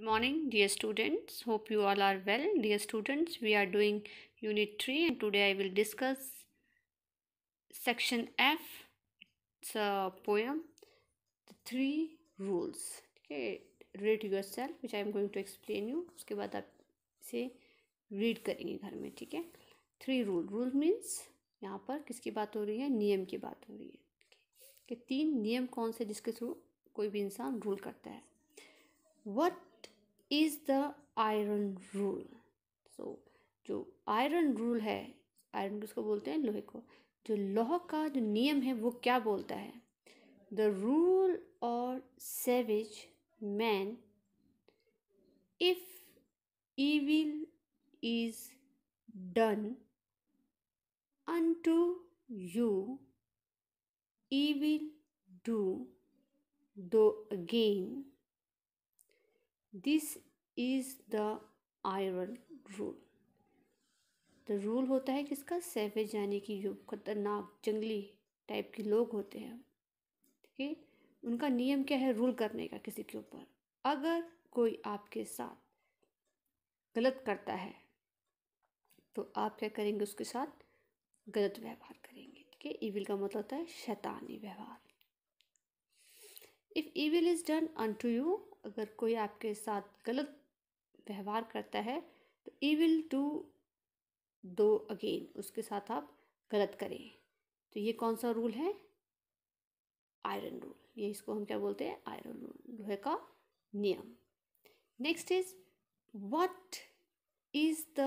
Good morning dear students hope you all are well dear students we are doing unit three and today I will discuss section F it's a poem three rules ठीक है rate yourself which I am going to explain you उसके बाद आप इसे read करेंगे घर में ठीक है थ्री रूल रूल मीन्स यहाँ पर किसकी बात हो रही है नियम की बात हो रही है कि तीन नियम कौन से जिसके थ्रू कोई भी इंसान रूल करता है what is the iron rule so जो आयरन रूल है आयरन किसको बोलते हैं लोहे को जो लोह का जो नियम है वो क्या बोलता है द रूल और savage man if evil is done unto you evil do thou again this is the iron rule the rule होता है किसका सेवेज यानी कि जो खतरनाक जंगली टाइप के लोग होते हैं ठीक है उनका नियम क्या है रूल करने का किसी के ऊपर अगर कोई आपके साथ गलत करता है तो आप क्या करेंगे उसके साथ गलत व्यवहार करेंगे ठीक है ईविल का मतलब होता है शैतानी व्यवहार if evil is done unto you अगर कोई आपके साथ गलत व्यवहार करता है तो evil do thou again उसके साथ आप गलत करें तो ये कौन सा रूल है आयरन रूल ये इसको हम क्या बोलते हैं आयरन रूल लोहे का नियम next is what is the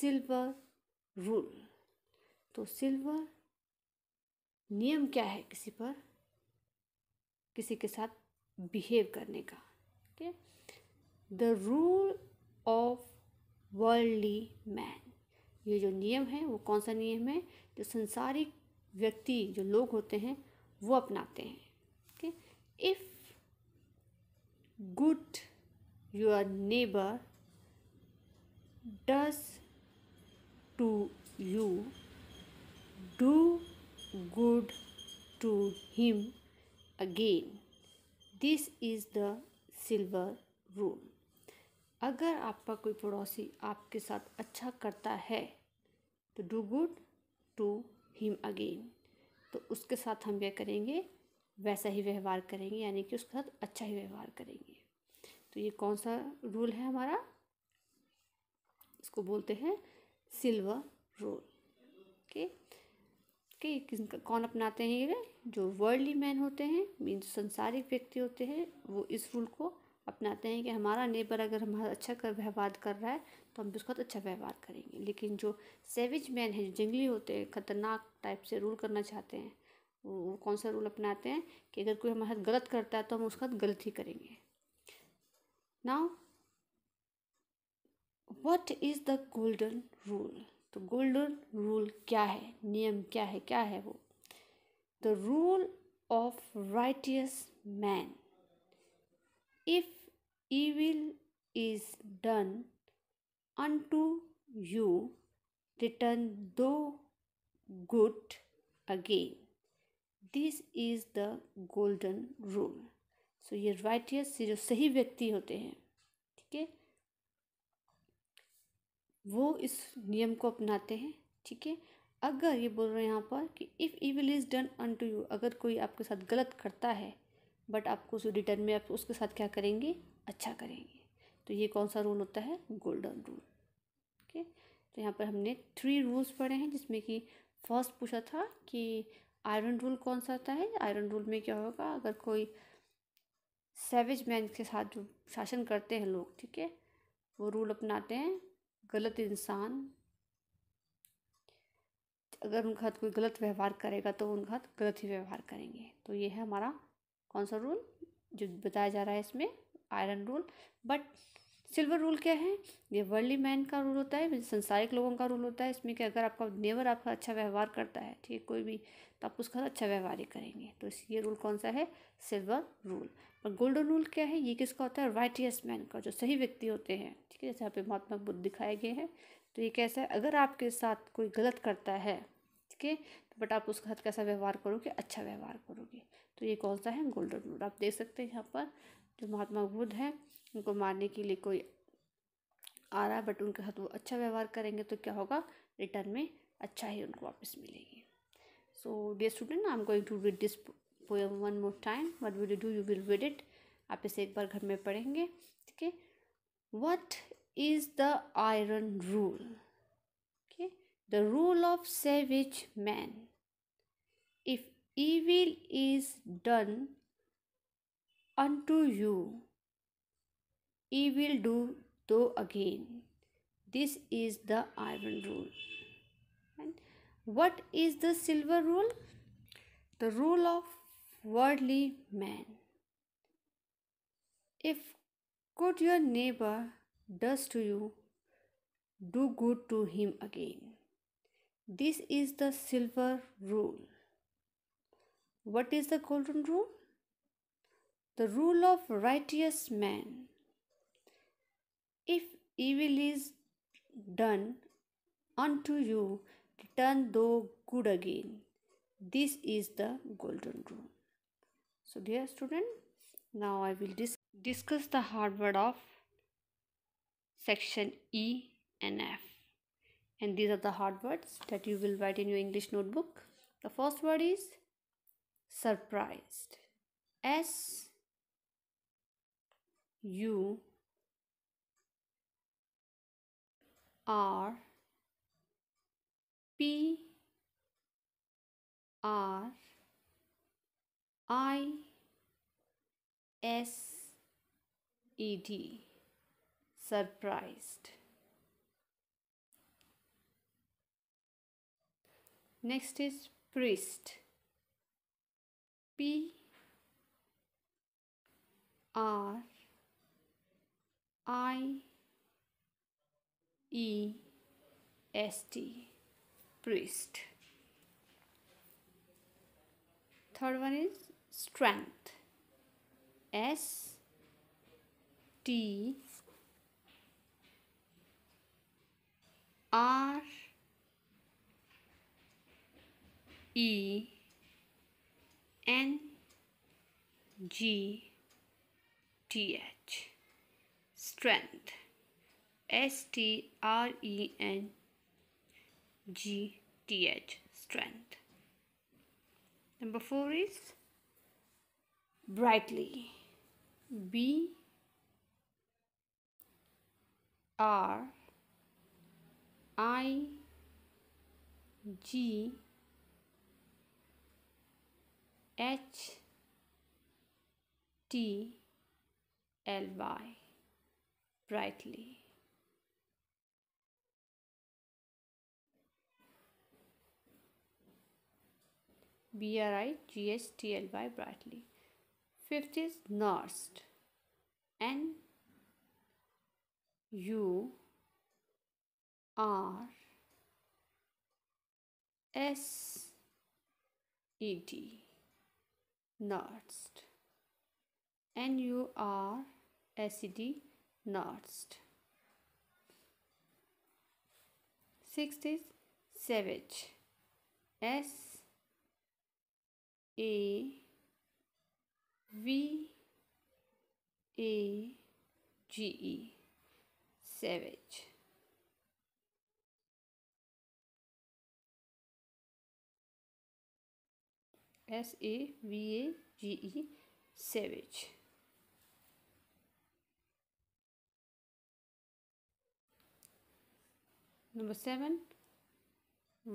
silver rule तो सिल्वर नियम क्या है किसी पर किसी के साथ बिहेव करने का ठीक है the rule of worldly man ये जो नियम है वो कौन सा नियम है जो संसारिक व्यक्ति जो लोग होते हैं वो अपनाते हैं ठीक है if good your neighbour does to you do good to him again this is the silver rule अगर आपका कोई पड़ोसी आपके साथ अच्छा करता है तो do good to him again तो उसके साथ हम क्या करेंगे वैसा ही व्यवहार करेंगे यानी कि उसके साथ अच्छा ही व्यवहार करेंगे तो ये कौन सा रूल है हमारा इसको बोलते हैं सिल्वर रूल ओके okay? कि कौन अपनाते हैं ये जो वर्ल्डली मैन होते हैं मीन संसारिक व्यक्ति होते हैं वो इस रूल को अपनाते हैं कि हमारा नेबर अगर हमारा अच्छा कर व्यवहार कर रहा है तो हम भी उसका तो अच्छा व्यवहार करेंगे लेकिन जो सेविज मैन है जो जंगली होते हैं ख़तरनाक टाइप से रूल करना चाहते हैं वो कौन सा रूल अपनाते हैं कि अगर कोई हमारे साथ गलत करता है तो हम उसका गलती करेंगे now what is the golden rule तो गोल्डन रूल क्या है नियम क्या है क्या है वो the rule of righteous man if evil is done unto you return do good again this is the golden rule so ये राइटियस ये जो सही व्यक्ति होते हैं ठीक है वो इस नियम को अपनाते हैं ठीक है अगर ये बोल रहे हैं यहाँ पर कि if evil is done unto you अगर कोई आपके साथ गलत करता है बट आपको उस रिटर्न में आप उसके साथ क्या करेंगे अच्छा करेंगे तो ये कौन सा रूल होता है गोल्डन रूल ओके तो यहाँ पर हमने थ्री रूल्स पढ़े हैं जिसमें कि फर्स्ट पूछा था कि आयरन रूल कौन सा होता है आयरन रूल में क्या होगा अगर कोई सेवेज मैन के साथ जो शासन करते हैं लोग ठीक है वो रूल अपनाते हैं गलत इंसान अगर उनके साथ कोई गलत व्यवहार करेगा तो उनके साथ गलत ही व्यवहार करेंगे तो ये है हमारा कौन सा रूल जो बताया जा रहा है इसमें iron rule but silver rule क्या है ये वर्ल्डली मैन का रूल होता है संसारिक लोगों का रूल होता है इसमें कि अगर आपका नेवर आपका अच्छा व्यवहार करता है ठीक है कोई भी तो आप उसका अच्छा व्यवहार ही करेंगे तो इस ये रूल कौन सा है सिल्वर रूल और गोल्डन रूल क्या है ये किसका होता है राइटियस मैन का जो सही व्यक्ति होते हैं ठीक है जैसे यहाँ पे महात्मा बुद्ध दिखाए गए हैं तो ये कैसा है अगर आपके साथ कोई गलत करता है ठीक है तो बट आप उसके साथ कैसा व्यवहार करोगे अच्छा व्यवहार करोगे तो ये कौन सा है गोल्डन रूल आप देख सकते हैं यहाँ पर जो महात्मा बुद्ध हैं उनको मारने के लिए कोई आ रहा है बट उनके साथ वो अच्छा व्यवहार करेंगे तो क्या होगा रिटर्न में अच्छा ही उनको वापस मिलेगी so dear student I am going to read this poem one more time what will you do you will read it आप इसे एक बार घर में पढ़ेंगे ठीक है what is the iron rule okay the rule of savage man if evil is done unto you, he will do so again. This is the iron rule. And what is the silver rule? The rule of worldly man. If good your neighbor does to you, do good to him again. This is the silver rule. What is the golden rule? the rule of righteous man. If evil is done unto you, return though good again. This is the golden rule. So, dear student, now I will dis discuss the hard word of section E and F. And these are the hard words that you will write in your English notebook. The first word is surprised. S you R P R I S E D surprised next is priest P R I E S T priest. Third one is strength. S T R E N G T H strength S T R E N G T H strength number 4 is brightly B R I G H T L Y brightly. B-R-I-G-H-T-L by brightly. Fifth is nursed. N U R S E D nursed. N U R S E D nuts. Sixth is savage. S A V A G E savage. S A V A G E savage. Number 7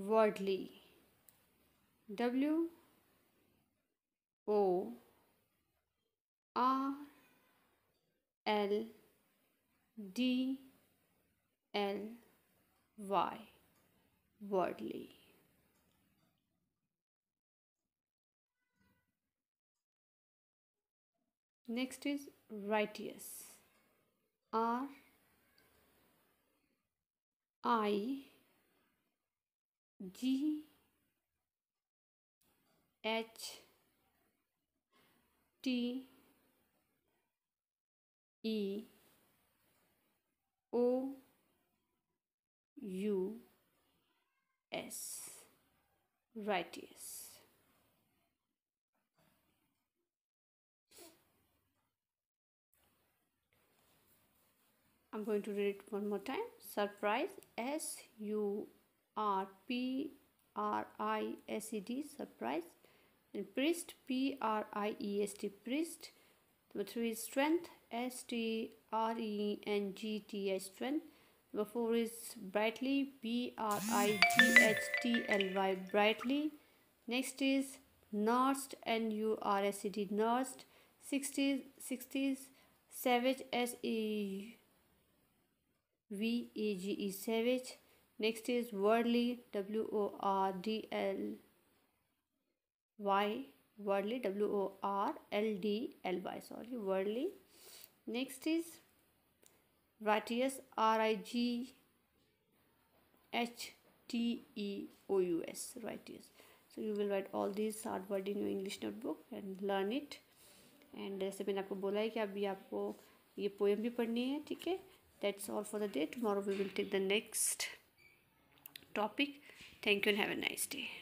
Worldly W O R L D L Y Worldly Next is righteous R I G H T E O U S righteous I'm going to read it one more time. Surprise S U R P R I S E D surprise and priest P R I E S T priest. Number three is strength S T R E N G T I strength. Number four is brightly B R I G H T L Y brightly. Next is nursed N U R S E D nursed. Sixties sixties savage S E V A G E savage next is worldly W O R D L Y worldly W O R L D L Y sorry worldly next is righteous R I G H T E O U S writers. So you will write all these hard word in your English notebook and learn it. And जैसे मैंने आपको बोला है कि अभी आपको ये poem भी पढ़नी है ठीक है that's all for the day tomorrow we will take the next topic thank you and have a nice day